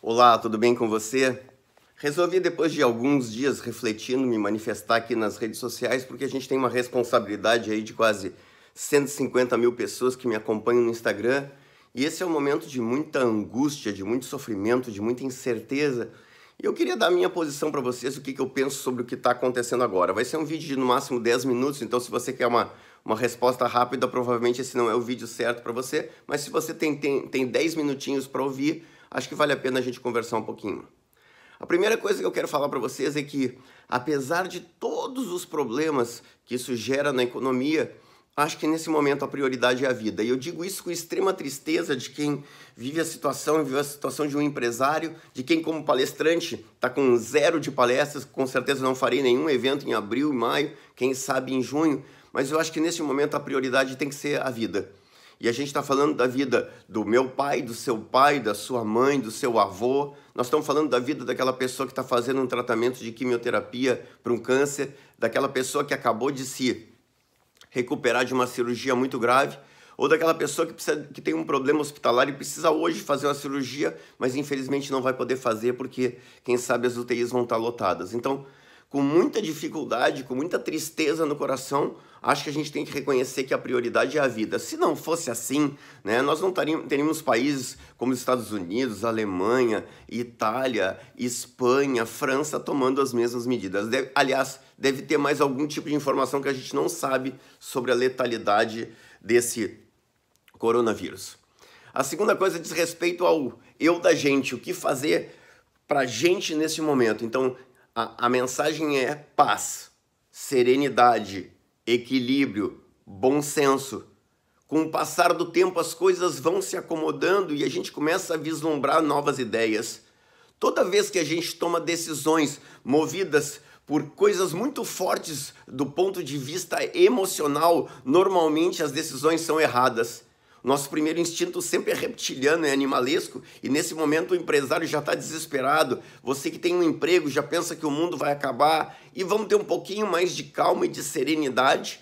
Olá, tudo bem com você? Resolvi, depois de alguns dias refletindo, me manifestar aqui nas redes sociais, porque a gente tem uma responsabilidade aí de quase 150 mil pessoas que me acompanham no Instagram. E esse é um momento de muita angústia, de muito sofrimento, de muita incerteza. E eu queria dar a minha posição para vocês, o que, que eu penso sobre o que está acontecendo agora. Vai ser um vídeo de no máximo 10 minutos, então se você quer uma, uma resposta rápida, provavelmente esse não é o vídeo certo para você. Mas se você tem, tem, tem 10 minutinhos para ouvir, acho que vale a pena a gente conversar um pouquinho. A primeira coisa que eu quero falar para vocês é que, apesar de todos os problemas que isso gera na economia, acho que nesse momento a prioridade é a vida. E eu digo isso com extrema tristeza de quem vive a situação, vive a situação de um empresário, de quem, como palestrante, está com zero de palestras, com certeza não farei nenhum evento em abril, maio, quem sabe em junho, mas eu acho que nesse momento a prioridade tem que ser a vida. E a gente está falando da vida do meu pai, do seu pai, da sua mãe, do seu avô. Nós estamos falando da vida daquela pessoa que está fazendo um tratamento de quimioterapia para um câncer, daquela pessoa que acabou de se recuperar de uma cirurgia muito grave, ou daquela pessoa que, precisa, que tem um problema hospitalar e precisa hoje fazer uma cirurgia, mas infelizmente não vai poder fazer porque, quem sabe, as UTIs vão estar tá lotadas. Então, com muita dificuldade, com muita tristeza no coração, acho que a gente tem que reconhecer que a prioridade é a vida. Se não fosse assim, né, nós não teríamos países como os Estados Unidos, Alemanha, Itália, Espanha, França tomando as mesmas medidas. Deve, aliás, deve ter mais algum tipo de informação que a gente não sabe sobre a letalidade desse coronavírus. A segunda coisa diz respeito ao eu da gente, o que fazer para gente nesse momento. Então, a, a mensagem é paz, serenidade, equilíbrio, bom senso. Com o passar do tempo, as coisas vão se acomodando e a gente começa a vislumbrar novas ideias. Toda vez que a gente toma decisões movidas por coisas muito fortes do ponto de vista emocional, normalmente as decisões são erradas. Nosso primeiro instinto sempre é reptiliano, é animalesco, e nesse momento o empresário já está desesperado. Você que tem um emprego já pensa que o mundo vai acabar. E vamos ter um pouquinho mais de calma e de serenidade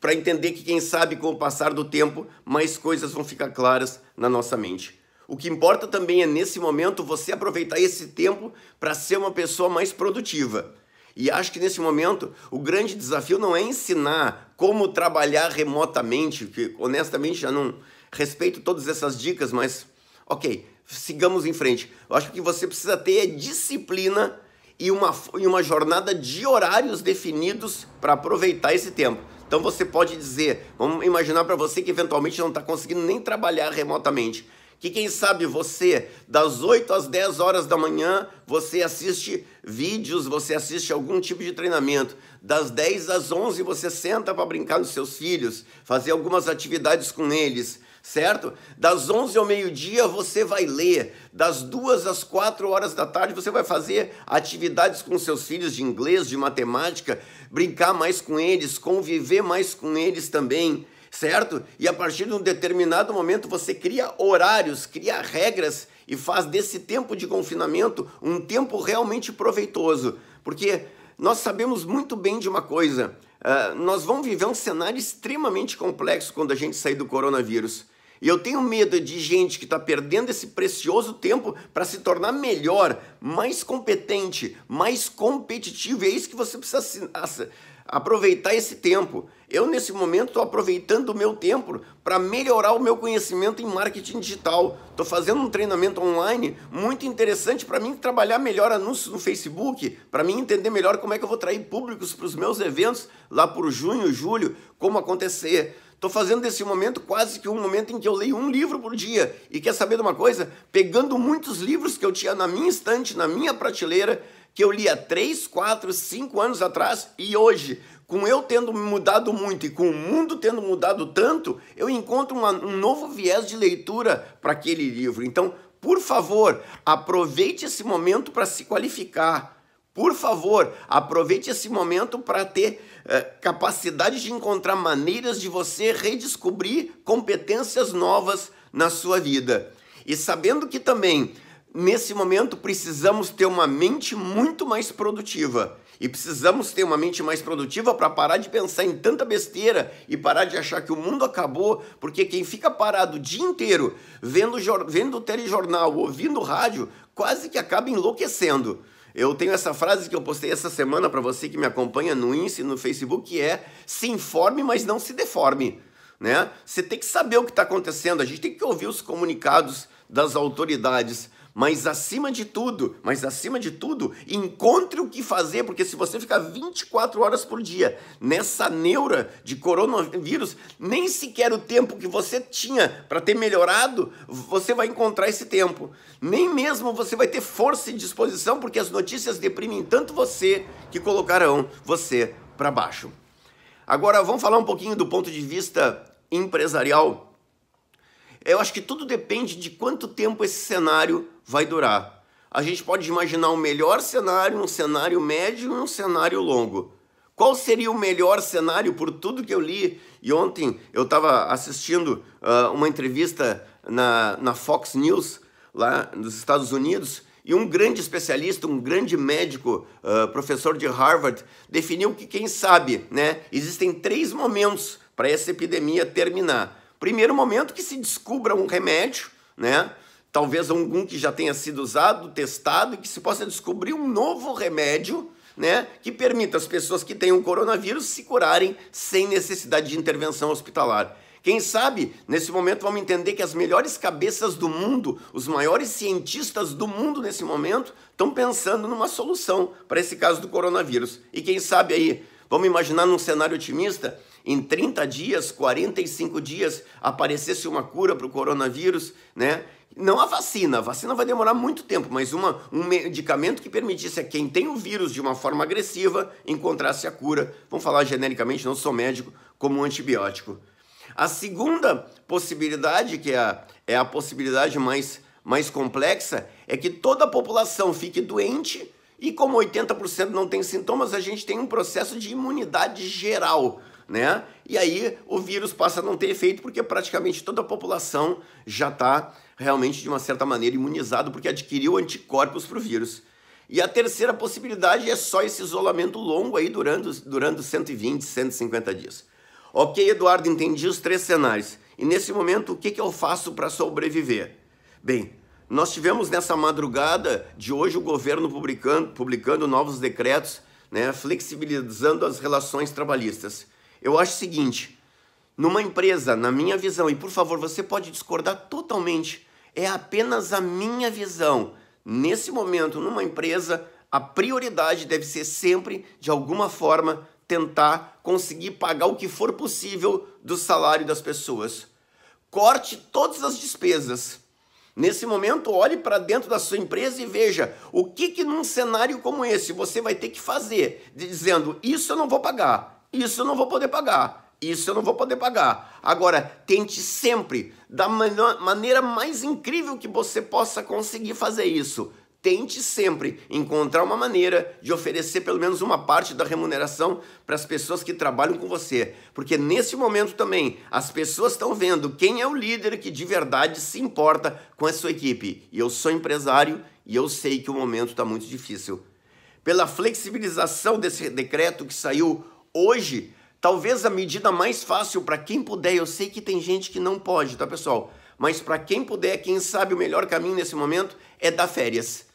para entender que, quem sabe, com o passar do tempo, mais coisas vão ficar claras na nossa mente. O que importa também é, nesse momento, você aproveitar esse tempo para ser uma pessoa mais produtiva. E acho que nesse momento o grande desafio não é ensinar como trabalhar remotamente, que honestamente já não respeito todas essas dicas, mas ok, sigamos em frente. Eu acho que você precisa ter disciplina e uma, e uma jornada de horários definidos para aproveitar esse tempo. Então você pode dizer, vamos imaginar para você que eventualmente não está conseguindo nem trabalhar remotamente que quem sabe você, das 8 às 10 horas da manhã, você assiste vídeos, você assiste algum tipo de treinamento. Das 10 às 11 você senta para brincar com seus filhos, fazer algumas atividades com eles, certo? Das 11 ao meio-dia você vai ler, das 2 às 4 horas da tarde você vai fazer atividades com seus filhos de inglês, de matemática, brincar mais com eles, conviver mais com eles também certo? E a partir de um determinado momento você cria horários, cria regras e faz desse tempo de confinamento um tempo realmente proveitoso. Porque nós sabemos muito bem de uma coisa: uh, nós vamos viver um cenário extremamente complexo quando a gente sair do coronavírus. E eu tenho medo de gente que está perdendo esse precioso tempo para se tornar melhor, mais competente, mais competitivo. E é isso que você precisa aproveitar esse tempo. Eu, nesse momento, estou aproveitando o meu tempo para melhorar o meu conhecimento em marketing digital. Estou fazendo um treinamento online muito interessante para mim trabalhar melhor anúncios no Facebook, para mim entender melhor como é que eu vou atrair públicos para os meus eventos lá por junho, julho, como acontecer. Estou fazendo desse momento quase que um momento em que eu leio um livro por dia. E quer saber de uma coisa? Pegando muitos livros que eu tinha na minha estante, na minha prateleira, que eu lia 3, 4, 5 anos atrás e hoje, com eu tendo mudado muito e com o mundo tendo mudado tanto, eu encontro uma, um novo viés de leitura para aquele livro. Então, por favor, aproveite esse momento para se qualificar. Por favor, aproveite esse momento para ter eh, capacidade de encontrar maneiras de você redescobrir competências novas na sua vida. E sabendo que também nesse momento precisamos ter uma mente muito mais produtiva. E precisamos ter uma mente mais produtiva para parar de pensar em tanta besteira e parar de achar que o mundo acabou, porque quem fica parado o dia inteiro vendo, vendo telejornal, ouvindo rádio, quase que acaba enlouquecendo. Eu tenho essa frase que eu postei essa semana para você que me acompanha no Insta e no Facebook, que é se informe, mas não se deforme. Né? Você tem que saber o que está acontecendo, a gente tem que ouvir os comunicados das autoridades. Mas acima de tudo, mas acima de tudo, encontre o que fazer, porque se você ficar 24 horas por dia nessa neura de coronavírus, nem sequer o tempo que você tinha para ter melhorado, você vai encontrar esse tempo. Nem mesmo você vai ter força e disposição, porque as notícias deprimem tanto você que colocarão você para baixo. Agora vamos falar um pouquinho do ponto de vista empresarial eu acho que tudo depende de quanto tempo esse cenário vai durar. A gente pode imaginar um melhor cenário, um cenário médio e um cenário longo. Qual seria o melhor cenário por tudo que eu li? E ontem eu estava assistindo uh, uma entrevista na, na Fox News, lá nos Estados Unidos, e um grande especialista, um grande médico, uh, professor de Harvard, definiu que, quem sabe, né, existem três momentos para essa epidemia terminar. Primeiro momento que se descubra um remédio, né? Talvez algum que já tenha sido usado, testado, e que se possa descobrir um novo remédio, né? Que permita as pessoas que tenham coronavírus se curarem sem necessidade de intervenção hospitalar. Quem sabe, nesse momento, vamos entender que as melhores cabeças do mundo, os maiores cientistas do mundo nesse momento, estão pensando numa solução para esse caso do coronavírus. E quem sabe aí, vamos imaginar num cenário otimista, em 30 dias, 45 dias, aparecesse uma cura para o coronavírus, né? Não a vacina, a vacina vai demorar muito tempo, mas uma, um medicamento que permitisse a quem tem o vírus de uma forma agressiva encontrasse a cura. Vamos falar genericamente, não sou médico, como um antibiótico. A segunda possibilidade, que é a, é a possibilidade mais, mais complexa, é que toda a população fique doente e, como 80% não tem sintomas, a gente tem um processo de imunidade geral né? E aí o vírus passa a não ter efeito porque praticamente toda a população já está realmente de uma certa maneira imunizado porque adquiriu anticorpos para o vírus. E a terceira possibilidade é só esse isolamento longo aí durante, durante 120, 150 dias. Ok, Eduardo, entendi os três cenários. E nesse momento, o que, que eu faço para sobreviver? Bem, nós tivemos nessa madrugada de hoje o governo publicando, publicando novos decretos, né, flexibilizando as relações trabalhistas. Eu acho o seguinte: numa empresa, na minha visão, e por favor, você pode discordar totalmente, é apenas a minha visão. Nesse momento, numa empresa, a prioridade deve ser sempre, de alguma forma, tentar conseguir pagar o que for possível do salário das pessoas. Corte todas as despesas. Nesse momento, olhe para dentro da sua empresa e veja o que, que num cenário como esse você vai ter que fazer, dizendo: Isso eu não vou pagar, isso eu não vou poder pagar. Isso eu não vou poder pagar. Agora, tente sempre, da maneira mais incrível que você possa conseguir fazer isso, tente sempre encontrar uma maneira de oferecer pelo menos uma parte da remuneração para as pessoas que trabalham com você. Porque nesse momento também, as pessoas estão vendo quem é o líder que de verdade se importa com a sua equipe. E eu sou empresário e eu sei que o momento está muito difícil. Pela flexibilização desse decreto que saiu Hoje, talvez a medida mais fácil para quem puder, eu sei que tem gente que não pode, tá, pessoal? Mas para quem puder, quem sabe o melhor caminho nesse momento é dar férias.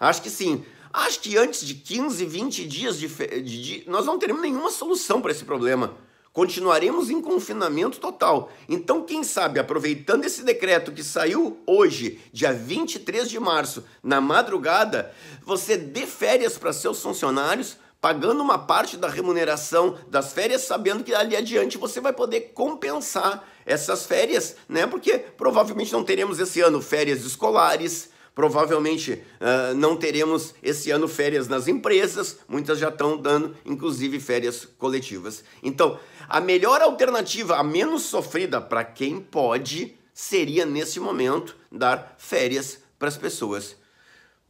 Acho que sim. Acho que antes de 15, 20 dias de, de, de nós não teremos nenhuma solução para esse problema. Continuaremos em confinamento total. Então, quem sabe, aproveitando esse decreto que saiu hoje, dia 23 de março, na madrugada, você dê férias para seus funcionários pagando uma parte da remuneração das férias, sabendo que ali adiante você vai poder compensar essas férias, né? Porque provavelmente não teremos esse ano férias escolares, provavelmente uh, não teremos esse ano férias nas empresas, muitas já estão dando, inclusive, férias coletivas. Então, a melhor alternativa, a menos sofrida para quem pode, seria nesse momento dar férias para as pessoas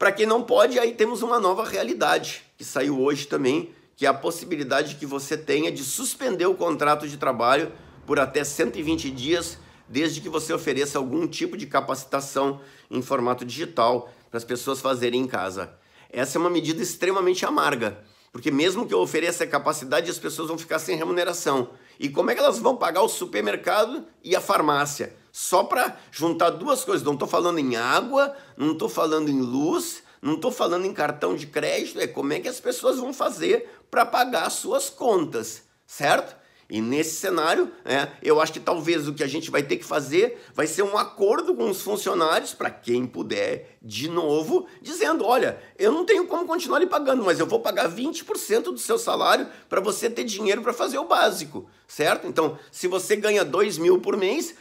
para quem não pode, aí temos uma nova realidade que saiu hoje também, que é a possibilidade que você tenha de suspender o contrato de trabalho por até 120 dias, desde que você ofereça algum tipo de capacitação em formato digital para as pessoas fazerem em casa. Essa é uma medida extremamente amarga, porque mesmo que eu ofereça a capacidade, as pessoas vão ficar sem remuneração. E como é que elas vão pagar o supermercado e a farmácia? Só para juntar duas coisas. Não estou falando em água, não estou falando em luz, não estou falando em cartão de crédito. É como é que as pessoas vão fazer para pagar as suas contas, certo? E nesse cenário, é, eu acho que talvez o que a gente vai ter que fazer vai ser um acordo com os funcionários, para quem puder, de novo, dizendo: olha, eu não tenho como continuar lhe pagando, mas eu vou pagar 20% do seu salário para você ter dinheiro para fazer o básico, certo? Então, se você ganha 2 mil por mês,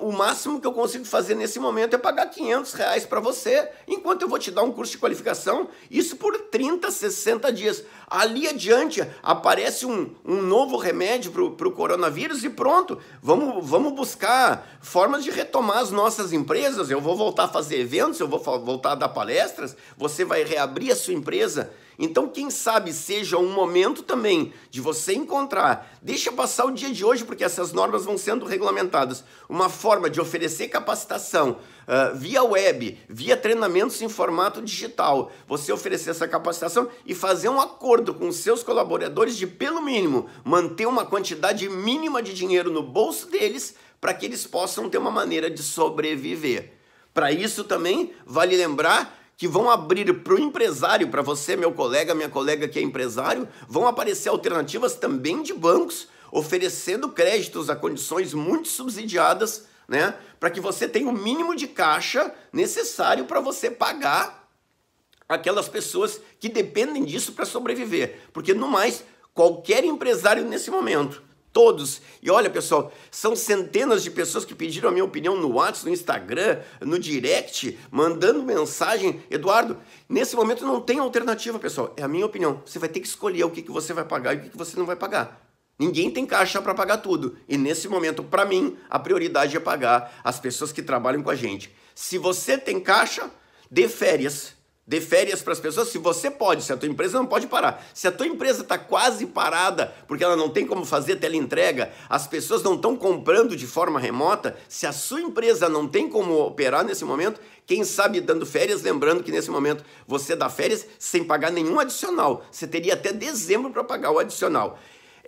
o máximo que eu consigo fazer nesse momento é pagar 500 reais para você, enquanto eu vou te dar um curso de qualificação, isso por 30, 60 dias. Ali adiante aparece um, um novo remédio para o coronavírus e pronto, vamos, vamos buscar formas de retomar as nossas empresas. Eu vou voltar a fazer eventos, eu vou voltar a dar palestras, você vai reabrir a sua empresa. Então, quem sabe seja um momento também de você encontrar, deixa passar o dia de hoje, porque essas normas vão sendo regulamentadas, uma forma de oferecer capacitação uh, via web, via treinamentos em formato digital. Você oferecer essa capacitação e fazer um acordo com seus colaboradores de, pelo mínimo, manter uma quantidade mínima de dinheiro no bolso deles para que eles possam ter uma maneira de sobreviver. Para isso também vale lembrar que vão abrir para o empresário, para você, meu colega, minha colega que é empresário, vão aparecer alternativas também de bancos oferecendo créditos a condições muito subsidiadas, né, para que você tenha o mínimo de caixa necessário para você pagar aquelas pessoas que dependem disso para sobreviver, porque no mais qualquer empresário nesse momento Todos. E olha, pessoal, são centenas de pessoas que pediram a minha opinião no WhatsApp, no Instagram, no direct, mandando mensagem. Eduardo, nesse momento não tem alternativa, pessoal. É a minha opinião. Você vai ter que escolher o que, que você vai pagar e o que, que você não vai pagar. Ninguém tem caixa para pagar tudo. E nesse momento, para mim, a prioridade é pagar as pessoas que trabalham com a gente. Se você tem caixa, dê férias Dê férias para as pessoas se você pode, se a tua empresa não pode parar. Se a tua empresa está quase parada porque ela não tem como fazer teleentrega, as pessoas não estão comprando de forma remota, se a sua empresa não tem como operar nesse momento, quem sabe dando férias, lembrando que nesse momento você dá férias sem pagar nenhum adicional. Você teria até dezembro para pagar o adicional.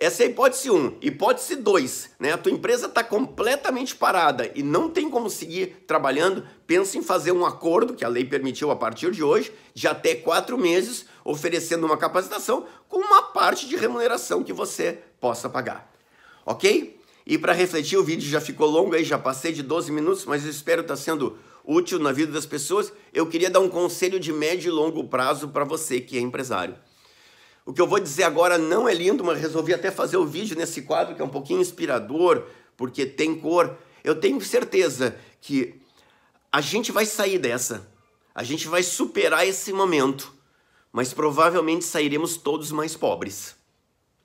Essa é a hipótese 1. Hipótese 2, né? A tua empresa está completamente parada e não tem como seguir trabalhando. Pensa em fazer um acordo, que a lei permitiu a partir de hoje, de até quatro meses, oferecendo uma capacitação com uma parte de remuneração que você possa pagar. Ok? E para refletir, o vídeo já ficou longo aí, já passei de 12 minutos, mas eu espero estar tá sendo útil na vida das pessoas. Eu queria dar um conselho de médio e longo prazo para você que é empresário. O que eu vou dizer agora não é lindo, mas resolvi até fazer o vídeo nesse quadro que é um pouquinho inspirador, porque tem cor. Eu tenho certeza que a gente vai sair dessa. A gente vai superar esse momento, mas provavelmente sairemos todos mais pobres.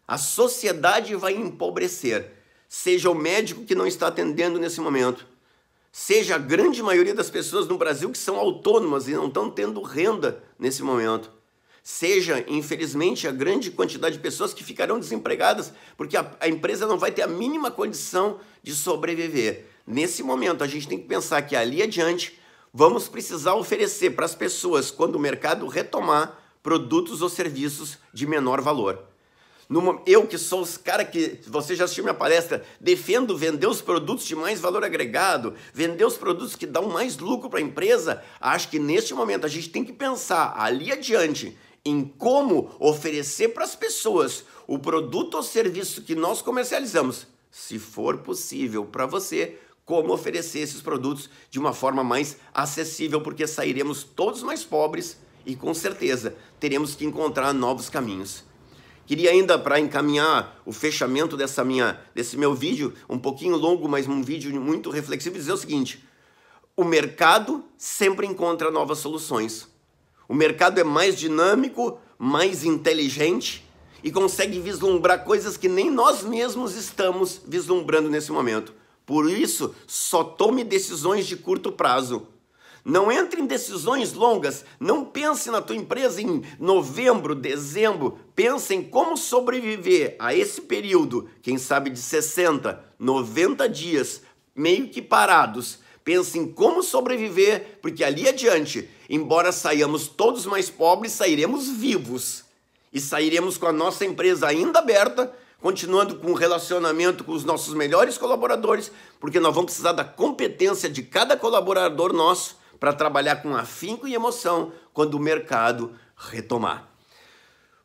A sociedade vai empobrecer, seja o médico que não está atendendo nesse momento, seja a grande maioria das pessoas no Brasil que são autônomas e não estão tendo renda nesse momento seja, infelizmente, a grande quantidade de pessoas que ficarão desempregadas, porque a, a empresa não vai ter a mínima condição de sobreviver. Nesse momento, a gente tem que pensar que ali adiante vamos precisar oferecer para as pessoas, quando o mercado retomar, produtos ou serviços de menor valor. No, eu que sou os cara que você já assistiu minha palestra, defendo vender os produtos de mais valor agregado, vender os produtos que dão mais lucro para a empresa. Acho que neste momento a gente tem que pensar ali adiante em como oferecer para as pessoas o produto ou serviço que nós comercializamos, se for possível para você, como oferecer esses produtos de uma forma mais acessível, porque sairemos todos mais pobres e com certeza teremos que encontrar novos caminhos. Queria ainda para encaminhar o fechamento dessa minha desse meu vídeo, um pouquinho longo, mas um vídeo muito reflexivo, dizer o seguinte: o mercado sempre encontra novas soluções. O mercado é mais dinâmico, mais inteligente e consegue vislumbrar coisas que nem nós mesmos estamos vislumbrando nesse momento. Por isso, só tome decisões de curto prazo. Não entre em decisões longas, não pense na tua empresa em novembro, dezembro, pense em como sobreviver a esse período, quem sabe de 60, 90 dias, meio que parados, Pense em como sobreviver, porque ali adiante, embora saiamos todos mais pobres, sairemos vivos. E sairemos com a nossa empresa ainda aberta, continuando com o relacionamento com os nossos melhores colaboradores, porque nós vamos precisar da competência de cada colaborador nosso para trabalhar com afinco e emoção quando o mercado retomar.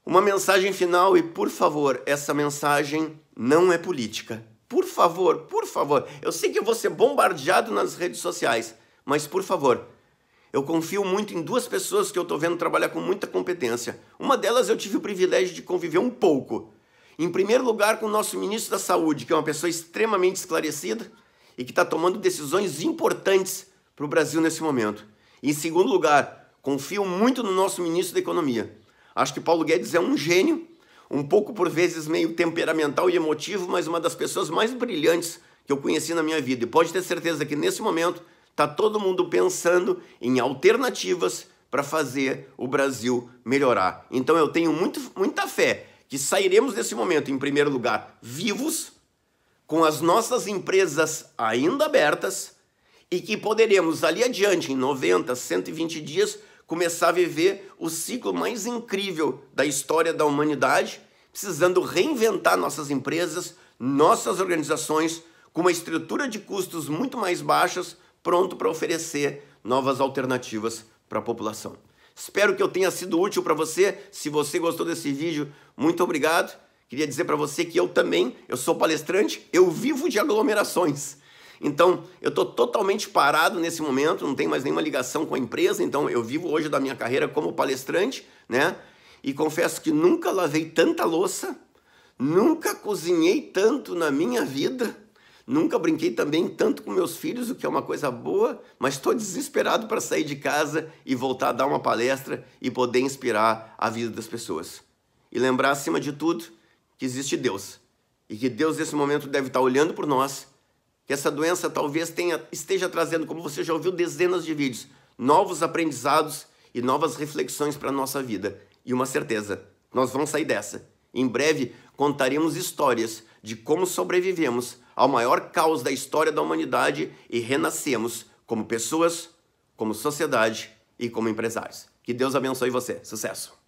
Uma mensagem final e, por favor, essa mensagem não é política, por favor, por favor, eu sei que eu vou ser bombardeado nas redes sociais, mas por favor, eu confio muito em duas pessoas que eu estou vendo trabalhar com muita competência. Uma delas eu tive o privilégio de conviver um pouco. Em primeiro lugar, com o nosso ministro da Saúde, que é uma pessoa extremamente esclarecida e que está tomando decisões importantes para o Brasil nesse momento. E em segundo lugar, confio muito no nosso ministro da Economia. Acho que Paulo Guedes é um gênio um pouco por vezes meio temperamental e emotivo, mas uma das pessoas mais brilhantes que eu conheci na minha vida. E pode ter certeza que nesse momento está todo mundo pensando em alternativas para fazer o Brasil melhorar. Então eu tenho muito, muita fé que sairemos desse momento, em primeiro lugar, vivos, com as nossas empresas ainda abertas e que poderemos ali adiante, em 90, 120 dias, começar a viver o ciclo mais incrível da história da humanidade, precisando reinventar nossas empresas, nossas organizações, com uma estrutura de custos muito mais baixas, pronto para oferecer novas alternativas para a população. Espero que eu tenha sido útil para você. Se você gostou desse vídeo, muito obrigado. Queria dizer para você que eu também, eu sou palestrante, eu vivo de aglomerações. Então, eu estou totalmente parado nesse momento, não tenho mais nenhuma ligação com a empresa, então eu vivo hoje da minha carreira como palestrante, né? E confesso que nunca lavei tanta louça, nunca cozinhei tanto na minha vida, nunca brinquei também tanto com meus filhos, o que é uma coisa boa, mas estou desesperado para sair de casa e voltar a dar uma palestra e poder inspirar a vida das pessoas. E lembrar, acima de tudo, que existe Deus e que Deus nesse momento deve estar tá olhando por nós essa doença talvez tenha, esteja trazendo, como você já ouviu dezenas de vídeos, novos aprendizados e novas reflexões para a nossa vida. E uma certeza, nós vamos sair dessa. Em breve contaremos histórias de como sobrevivemos ao maior caos da história da humanidade e renascemos como pessoas, como sociedade e como empresários. Que Deus abençoe você. Sucesso!